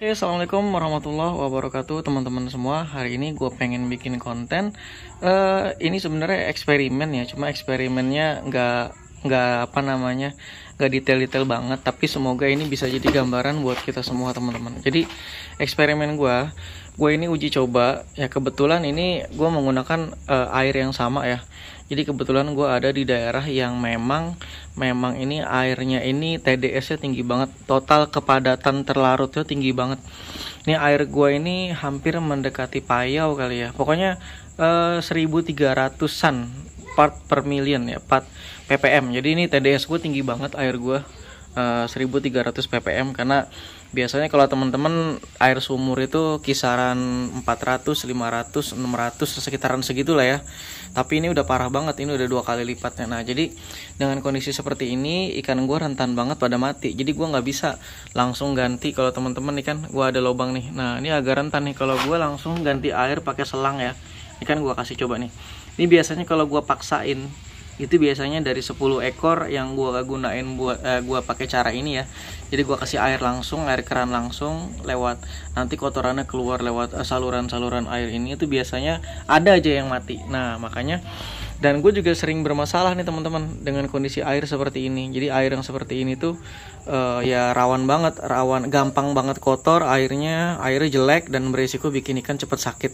Oke, assalamualaikum warahmatullahi wabarakatuh teman-teman semua. Hari ini gue pengen bikin konten. Uh, ini sebenarnya eksperimen ya, cuma eksperimennya nggak nggak apa namanya nggak detail-detail banget. Tapi semoga ini bisa jadi gambaran buat kita semua teman-teman. Jadi eksperimen gue, gue ini uji coba. Ya kebetulan ini gue menggunakan uh, air yang sama ya jadi kebetulan gue ada di daerah yang memang memang ini airnya ini TDS nya tinggi banget total kepadatan terlarutnya tinggi banget ini air gue ini hampir mendekati payau kali ya pokoknya eh, 1300an part per million ya part ppm jadi ini TDS gue tinggi banget air gue 1300 eh, ppm karena biasanya kalau teman-teman air sumur itu kisaran 400, 500, 600 sekitaran segitulah ya. Tapi ini udah parah banget, ini udah dua kali lipatnya. Nah, jadi dengan kondisi seperti ini ikan gua rentan banget pada mati. Jadi gua nggak bisa langsung ganti kalau teman-teman nih kan gua ada lubang nih. Nah, ini agak rentan nih kalau gua langsung ganti air pakai selang ya. Ikan kan gua kasih coba nih. Ini biasanya kalau gua paksain itu biasanya dari 10 ekor yang gua gunain buat uh, gua pakai cara ini ya jadi gua kasih air langsung air keran langsung lewat nanti kotorannya keluar lewat eh, saluran-saluran uh, air ini itu biasanya ada aja yang mati nah makanya dan gue juga sering bermasalah nih teman-teman dengan kondisi air seperti ini jadi air yang seperti ini tuh uh, ya rawan banget rawan gampang banget kotor airnya airnya jelek dan berisiko bikin ikan cepet sakit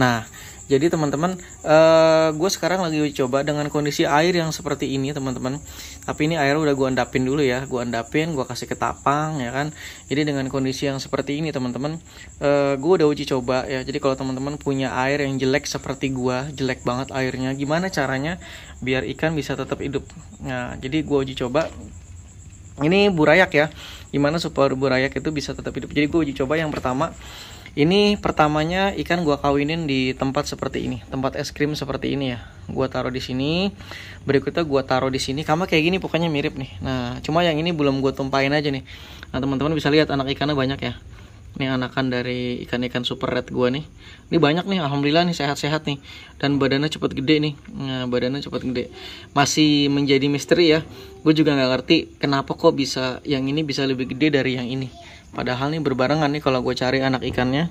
nah jadi teman-teman, uh, eh, gue sekarang lagi coba dengan kondisi air yang seperti ini teman-teman. Tapi ini air udah gue endapin dulu ya, gue endapin, gue kasih ketapang ya kan. Jadi dengan kondisi yang seperti ini teman-teman, uh, eh, gue udah uji coba ya. Jadi kalau teman-teman punya air yang jelek seperti gue, jelek banget airnya, gimana caranya biar ikan bisa tetap hidup? Nah, jadi gue uji coba. Ini burayak ya, gimana supaya burayak itu bisa tetap hidup. Jadi gue uji coba yang pertama ini pertamanya ikan gua kawinin di tempat seperti ini, tempat es krim seperti ini ya. Gua taruh di sini. Berikutnya gua taruh di sini. Kamu kayak gini pokoknya mirip nih. Nah, cuma yang ini belum gua tumpahin aja nih. Nah, teman-teman bisa lihat anak ikannya banyak ya. Ini anakan dari ikan-ikan super red gua nih. Ini banyak nih, alhamdulillah nih sehat-sehat nih. Dan badannya cepet gede nih. Nah, badannya cepet gede. Masih menjadi misteri ya. Gue juga nggak ngerti kenapa kok bisa yang ini bisa lebih gede dari yang ini padahal nih berbarengan nih kalau gue cari anak ikannya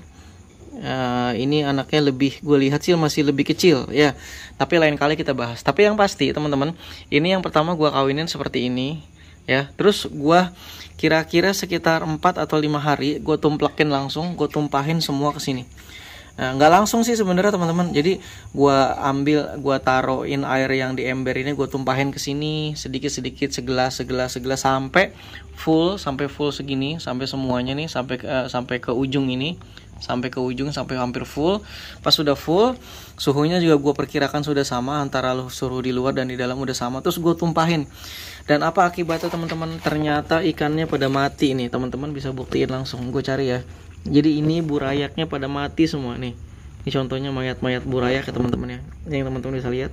uh, ini anaknya lebih gue lihat sih masih lebih kecil ya tapi lain kali kita bahas tapi yang pasti teman-teman ini yang pertama gue kawinin seperti ini ya terus gue kira-kira sekitar 4 atau lima hari gue tumplekin langsung gue tumpahin semua ke sini Nah, nggak langsung sih sebenarnya teman-teman. Jadi gue ambil, gue taruhin air yang di ember ini, gue tumpahin ke sini sedikit-sedikit, segelas, segelas, segelas sampai full, sampai full segini, sampai semuanya nih, sampai uh, sampai ke ujung ini, sampai ke ujung, sampai hampir full. Pas sudah full, suhunya juga gue perkirakan sudah sama antara suruh di luar dan di dalam udah sama. Terus gue tumpahin. Dan apa akibatnya teman-teman? Ternyata ikannya pada mati ini. teman-teman bisa buktiin langsung. Gue cari ya jadi ini burayaknya pada mati semua nih ini contohnya mayat-mayat burayak ya teman-teman ya yang teman-teman bisa lihat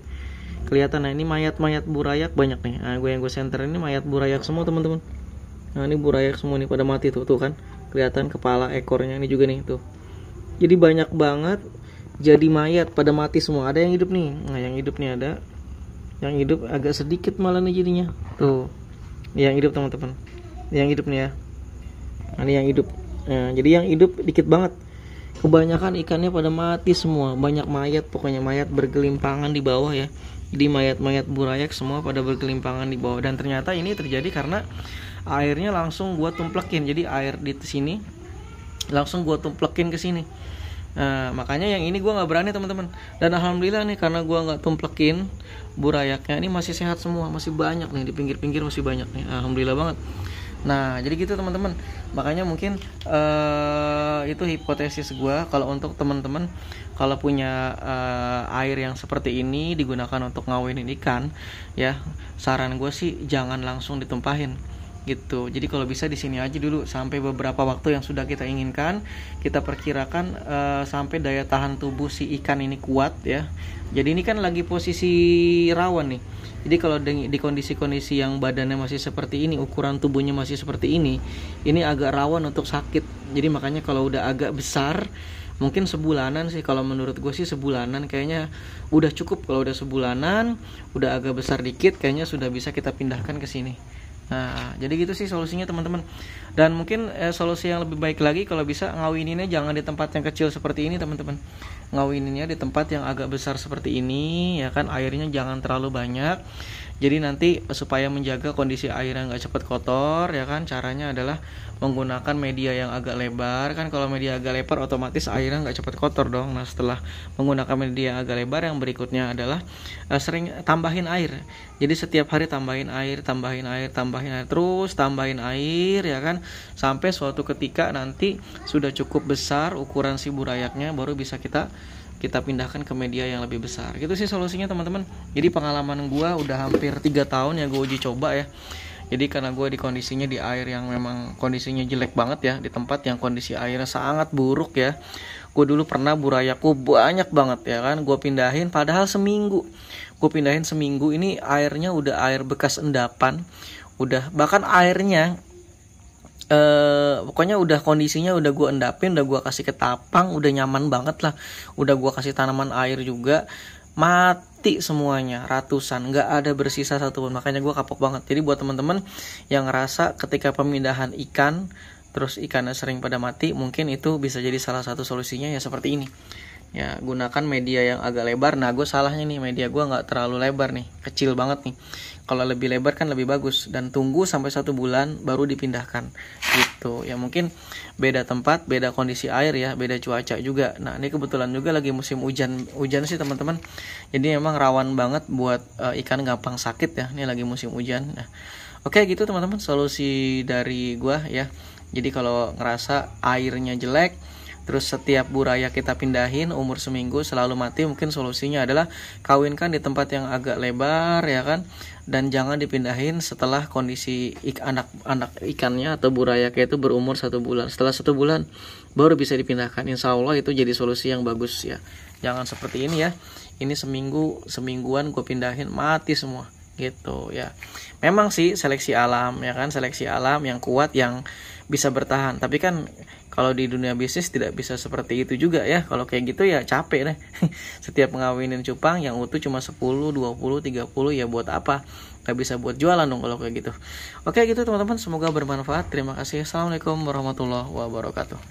kelihatan nah ini mayat-mayat burayak banyak nih nah gue yang gue center ini mayat burayak semua teman-teman nah ini burayak semua nih pada mati tuh tuh kan kelihatan kepala ekornya ini juga nih tuh jadi banyak banget jadi mayat pada mati semua ada yang hidup nih nah yang hidup nih ada yang hidup agak sedikit malah nih jadinya tuh yang hidup teman-teman yang hidup nih ya nah, ini yang hidup Nah, jadi yang hidup dikit banget kebanyakan ikannya pada mati semua banyak mayat pokoknya mayat bergelimpangan di bawah ya jadi mayat-mayat burayak semua pada bergelimpangan di bawah dan ternyata ini terjadi karena airnya langsung gua tumplekin jadi air di sini langsung gua tumplekin ke sini nah makanya yang ini gua nggak berani teman-teman dan alhamdulillah nih karena gua nggak tumplekin burayaknya ini masih sehat semua masih banyak nih di pinggir-pinggir masih banyak nih alhamdulillah banget Nah, jadi gitu teman-teman. Makanya mungkin uh, itu hipotesis gue. Kalau untuk teman-teman, kalau punya uh, air yang seperti ini digunakan untuk ngawinin ikan, ya saran gue sih jangan langsung ditumpahin gitu. Jadi kalau bisa di sini aja dulu sampai beberapa waktu yang sudah kita inginkan, kita perkirakan uh, sampai daya tahan tubuh si ikan ini kuat ya. Jadi ini kan lagi posisi rawan nih jadi kalau di kondisi-kondisi yang badannya masih seperti ini, ukuran tubuhnya masih seperti ini, ini agak rawan untuk sakit. Jadi makanya kalau udah agak besar, mungkin sebulanan sih kalau menurut gue sih sebulanan kayaknya udah cukup kalau udah sebulanan, udah agak besar dikit kayaknya sudah bisa kita pindahkan ke sini. Nah, jadi gitu sih solusinya teman-teman. Dan mungkin eh, solusi yang lebih baik lagi kalau bisa ngawininnya jangan di tempat yang kecil seperti ini, teman-teman. Ngawininnya di tempat yang agak besar seperti ini, ya kan airnya jangan terlalu banyak jadi nanti eh, supaya menjaga kondisi air yang nggak cepat kotor ya kan caranya adalah menggunakan media yang agak lebar kan kalau media agak lebar otomatis airnya nggak cepat kotor dong nah setelah menggunakan media yang agak lebar yang berikutnya adalah uh, sering tambahin air jadi setiap hari tambahin air tambahin air tambahin air terus tambahin air ya kan sampai suatu ketika nanti sudah cukup besar ukuran si burayaknya baru bisa kita kita pindahkan ke media yang lebih besar gitu sih solusinya teman-teman jadi pengalaman gue udah hampir tiga tahun ya gue uji coba ya jadi karena gue di kondisinya di air yang memang kondisinya jelek banget ya di tempat yang kondisi airnya sangat buruk ya gue dulu pernah burayaku banyak banget ya kan gue pindahin padahal seminggu gue pindahin seminggu ini airnya udah air bekas endapan udah bahkan airnya Uh, pokoknya udah kondisinya udah gue endapin udah gue kasih ketapang udah nyaman banget lah udah gue kasih tanaman air juga mati semuanya ratusan nggak ada bersisa satupun makanya gue kapok banget jadi buat teman-teman yang rasa ketika pemindahan ikan terus ikannya sering pada mati mungkin itu bisa jadi salah satu solusinya ya seperti ini ya gunakan media yang agak lebar nah gue salahnya nih media gue nggak terlalu lebar nih kecil banget nih kalau lebih lebar kan lebih bagus dan tunggu sampai satu bulan baru dipindahkan gitu ya mungkin beda tempat beda kondisi air ya beda cuaca juga nah ini kebetulan juga lagi musim hujan hujan sih teman-teman jadi emang rawan banget buat uh, ikan gampang sakit ya ini lagi musim hujan nah oke okay, gitu teman-teman solusi dari gue ya jadi kalau ngerasa airnya jelek terus setiap buraya kita pindahin umur seminggu selalu mati mungkin solusinya adalah kawinkan di tempat yang agak lebar ya kan dan jangan dipindahin setelah kondisi ik anak anak ikannya atau buraya kayak itu berumur satu bulan setelah satu bulan baru bisa dipindahkan insya Allah itu jadi solusi yang bagus ya jangan seperti ini ya ini seminggu semingguan gue pindahin mati semua gitu ya memang sih seleksi alam ya kan seleksi alam yang kuat yang bisa bertahan tapi kan kalau di dunia bisnis tidak bisa seperti itu juga ya kalau kayak gitu ya capek deh setiap mengawinin cupang yang utuh cuma 10 20 30 ya buat apa nggak bisa buat jualan dong kalau kayak gitu oke gitu teman-teman semoga bermanfaat terima kasih assalamualaikum warahmatullahi wabarakatuh